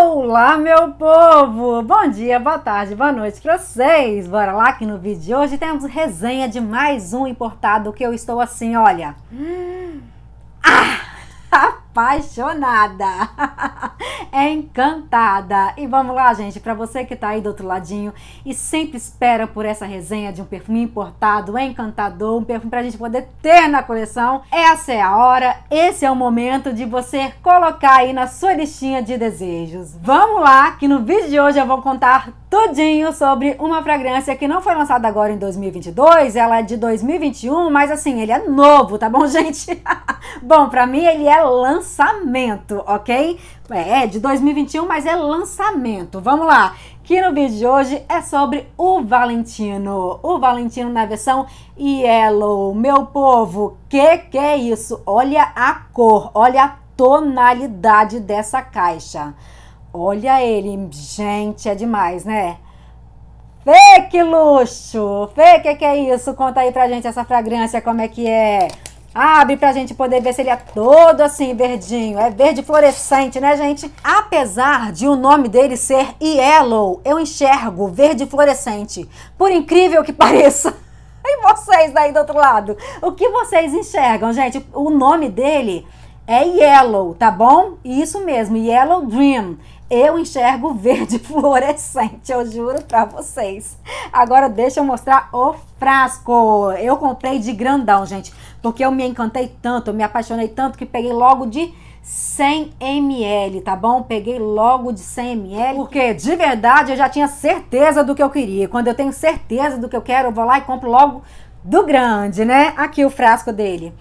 Olá, meu povo! Bom dia, boa tarde, boa noite para vocês! Bora lá que no vídeo de hoje temos resenha de mais um importado que eu estou assim, olha... Hum. Ah! apaixonada, é encantada. E vamos lá, gente, para você que está aí do outro ladinho e sempre espera por essa resenha de um perfume importado, encantador, um perfume para a gente poder ter na coleção, essa é a hora, esse é o momento de você colocar aí na sua listinha de desejos. Vamos lá, que no vídeo de hoje eu vou contar tudinho sobre uma fragrância que não foi lançada agora em 2022, ela é de 2021, mas assim, ele é novo, tá bom, gente? bom, para mim ele é lançamento, ok? É de 2021, mas é lançamento. Vamos lá. Que no vídeo de hoje é sobre o Valentino. O Valentino na versão Yellow. Meu povo, que que é isso? Olha a cor, olha a tonalidade dessa caixa. Olha ele, gente, é demais, né? Fê, que luxo! Fê, o que, que é isso? Conta aí pra gente essa fragrância, como é que é? Abre pra gente poder ver se ele é todo assim verdinho. É verde fluorescente, né, gente? Apesar de o nome dele ser yellow, eu enxergo verde fluorescente. Por incrível que pareça. E vocês daí do outro lado? O que vocês enxergam, gente? O nome dele é yellow, tá bom? Isso mesmo, Yellow Dream eu enxergo verde fluorescente, eu juro pra vocês. Agora deixa eu mostrar o frasco. Eu comprei de grandão, gente, porque eu me encantei tanto, eu me apaixonei tanto que peguei logo de 100 ml, tá bom? Peguei logo de 100 ml, porque de verdade eu já tinha certeza do que eu queria. Quando eu tenho certeza do que eu quero, eu vou lá e compro logo do grande, né? Aqui o frasco dele.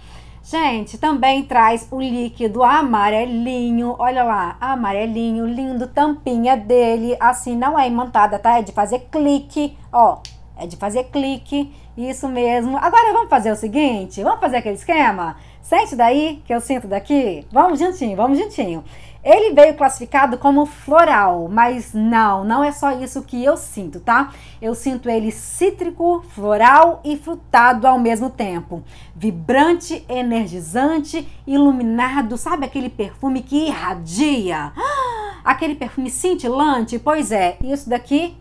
Gente, também traz o líquido amarelinho. Olha lá, amarelinho, lindo, tampinha dele. Assim, não é imantada, tá? É de fazer clique, ó. É de fazer clique, isso mesmo. Agora vamos fazer o seguinte, vamos fazer aquele esquema? Sente daí que eu sinto daqui? Vamos juntinho, vamos juntinho. Ele veio classificado como floral, mas não, não é só isso que eu sinto, tá? Eu sinto ele cítrico, floral e frutado ao mesmo tempo. Vibrante, energizante, iluminado, sabe aquele perfume que irradia? Aquele perfume cintilante? Pois é, isso daqui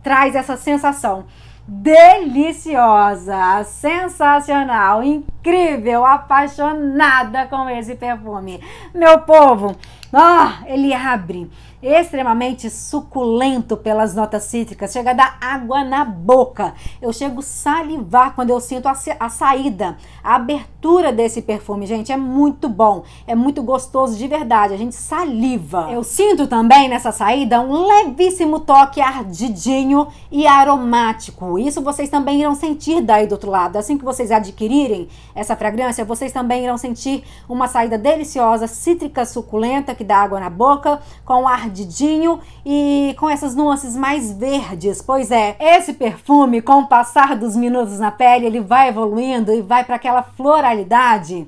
traz essa sensação deliciosa, sensacional, incrível, apaixonada com esse perfume. Meu povo, ah, ele abre extremamente suculento pelas notas cítricas, chega a dar água na boca. Eu chego a salivar quando eu sinto a, a saída, a abertura desse perfume, gente, é muito bom, é muito gostoso de verdade, a gente saliva. Eu sinto também nessa saída um levíssimo toque ardidinho e aromático. Isso vocês também irão sentir daí do outro lado. Assim que vocês adquirirem essa fragrância, vocês também irão sentir uma saída deliciosa, cítrica suculenta que dá água na boca, com ar ardidinho e com essas nuances mais verdes. Pois é, esse perfume, com o passar dos minutos na pele, ele vai evoluindo e vai para aquela floralidade.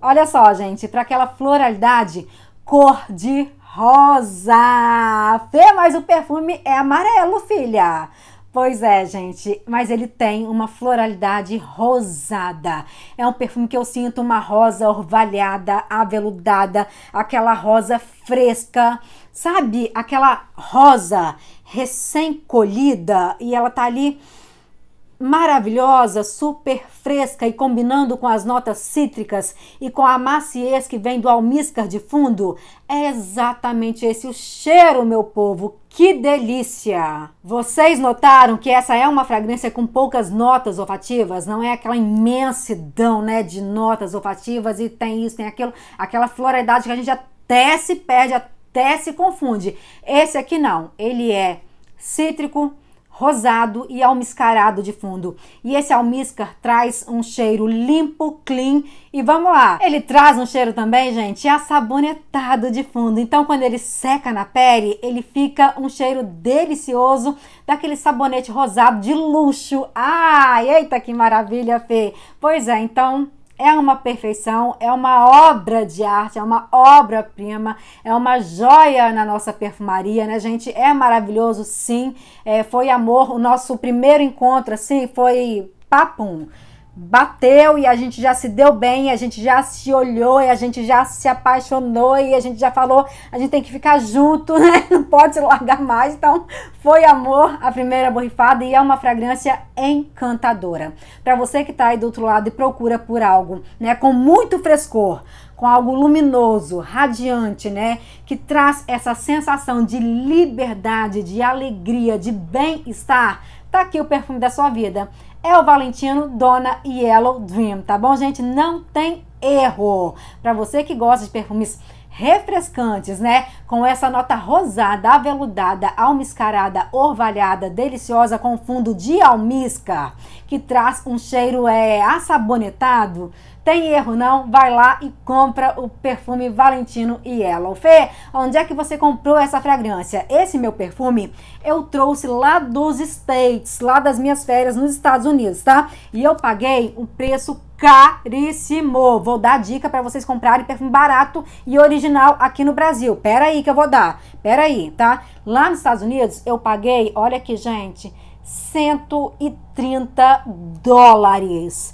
Olha só, gente, para aquela floralidade cor de rosa. Fê, mas o perfume é amarelo, filha. Pois é, gente, mas ele tem uma floralidade rosada. É um perfume que eu sinto uma rosa orvalhada, aveludada, aquela rosa fresca, sabe? Aquela rosa recém-colhida e ela tá ali maravilhosa, super fresca e combinando com as notas cítricas e com a maciez que vem do almíscar de fundo. É exatamente esse o cheiro, meu povo, que delícia! Vocês notaram que essa é uma fragrância com poucas notas olfativas? Não é aquela imensidão, né, de notas olfativas e tem isso, tem aquilo, aquela floridade que a gente até se perde, até se confunde. Esse aqui não, ele é cítrico, rosado e almiscarado de fundo. E esse almíscar traz um cheiro limpo, clean e vamos lá. Ele traz um cheiro também, gente, assabonetado de fundo. Então quando ele seca na pele, ele fica um cheiro delicioso daquele sabonete rosado de luxo. Ah, eita que maravilha, Fê. Pois é, então é uma perfeição, é uma obra de arte, é uma obra-prima, é uma joia na nossa perfumaria, né, gente? É maravilhoso, sim. É, foi amor, o nosso primeiro encontro, assim, foi papum bateu e a gente já se deu bem, a gente já se olhou e a gente já se apaixonou e a gente já falou, a gente tem que ficar junto, né? Não pode se largar mais. Então, foi amor a primeira borrifada e é uma fragrância encantadora. Para você que tá aí do outro lado e procura por algo, né, com muito frescor, com algo luminoso, radiante, né? Que traz essa sensação de liberdade, de alegria, de bem-estar. Tá aqui o perfume da sua vida é o Valentino Dona Yellow Dream, tá bom, gente? Não tem erro. Para você que gosta de perfumes refrescantes, né? Com essa nota rosada, aveludada, almiscarada, orvalhada, deliciosa com fundo de almíscar, que traz um cheiro é assabonetado. Tem erro não? Vai lá e compra o perfume Valentino e Yellow. Fê, onde é que você comprou essa fragrância? Esse meu perfume eu trouxe lá dos States, lá das minhas férias nos Estados Unidos, tá? E eu paguei um preço caríssimo. Vou dar dica para vocês comprarem perfume barato e original aqui no Brasil. Pera aí que eu vou dar. Pera aí, tá? Lá nos Estados Unidos eu paguei, olha aqui, gente, 130 dólares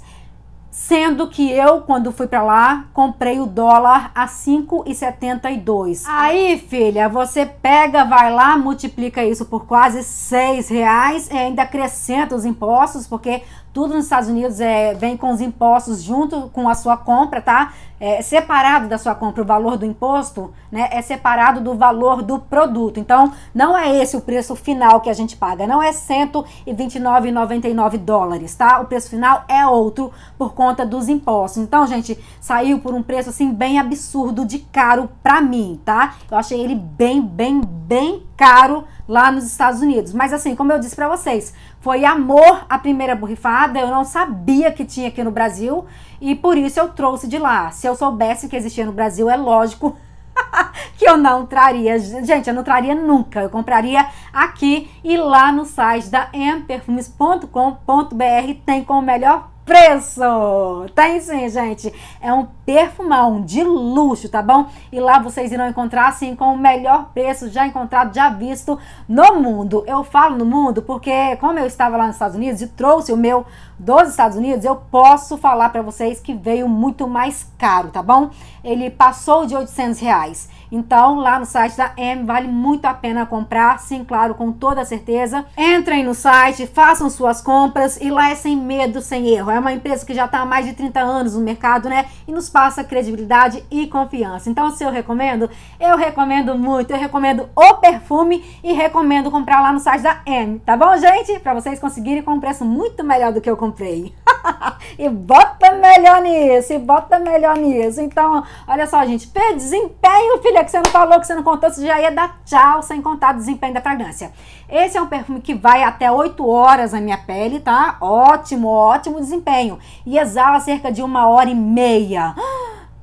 sendo que eu, quando fui para lá, comprei o dólar a 5,72. Aí, filha, você pega, vai lá, multiplica isso por quase 6 reais e ainda acrescenta os impostos, porque tudo nos Estados Unidos é, vem com os impostos junto com a sua compra, tá? é separado da sua compra, o valor do imposto, né, é separado do valor do produto. Então, não é esse o preço final que a gente paga, não é 129,99 dólares, tá? O preço final é outro por conta dos impostos. Então, gente, saiu por um preço assim bem absurdo de caro para mim, tá? Eu achei ele bem, bem, bem caro lá nos Estados Unidos. Mas assim, como eu disse para vocês, foi amor a primeira borrifada, eu não sabia que tinha aqui no Brasil e por isso eu trouxe de lá. Se eu soubesse que existia no Brasil, é lógico que eu não traria. Gente, eu não traria nunca. Eu compraria aqui e lá no site da mperfumes.com.br tem como melhor preço. Tem tá sim, gente. É um perfumão de luxo, tá bom? E lá vocês irão encontrar, assim, com o melhor preço já encontrado, já visto no mundo. Eu falo no mundo porque, como eu estava lá nos Estados Unidos e trouxe o meu dos Estados Unidos, eu posso falar para vocês que veio muito mais caro, tá bom? Ele passou de 800 reais. Então, lá no site da M, vale muito a pena comprar, sim, claro, com toda certeza. Entrem no site, façam suas compras e lá é sem medo, sem erro. É é uma empresa que já está há mais de 30 anos no mercado, né? E nos passa credibilidade e confiança. Então, se eu recomendo, eu recomendo muito. Eu recomendo o perfume e recomendo comprar lá no site da M, tá bom, gente? Para vocês conseguirem com um preço muito melhor do que eu comprei. e bota melhor nisso, e bota melhor nisso. Então, olha só, gente, desempenho, filha, que você não falou, que você não contou, você já ia dar tchau sem contar o desempenho da fragrância. Esse é um perfume que vai até 8 horas na minha pele, tá? Ótimo, ótimo desempenho. E exala cerca de uma hora e meia.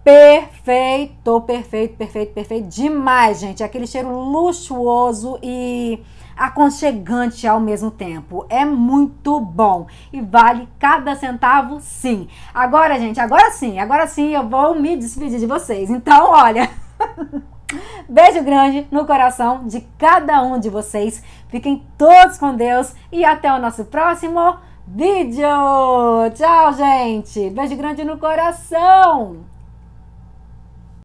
Perfeito, perfeito, perfeito, perfeito demais, gente. Aquele cheiro luxuoso e aconchegante ao mesmo tempo. É muito bom e vale cada centavo, sim. Agora, gente, agora sim, agora sim eu vou me despedir de vocês. Então, olha. Beijo grande no coração de cada um de vocês. Fiquem todos com Deus e até o nosso próximo vídeo. Tchau, gente. Beijo grande no coração.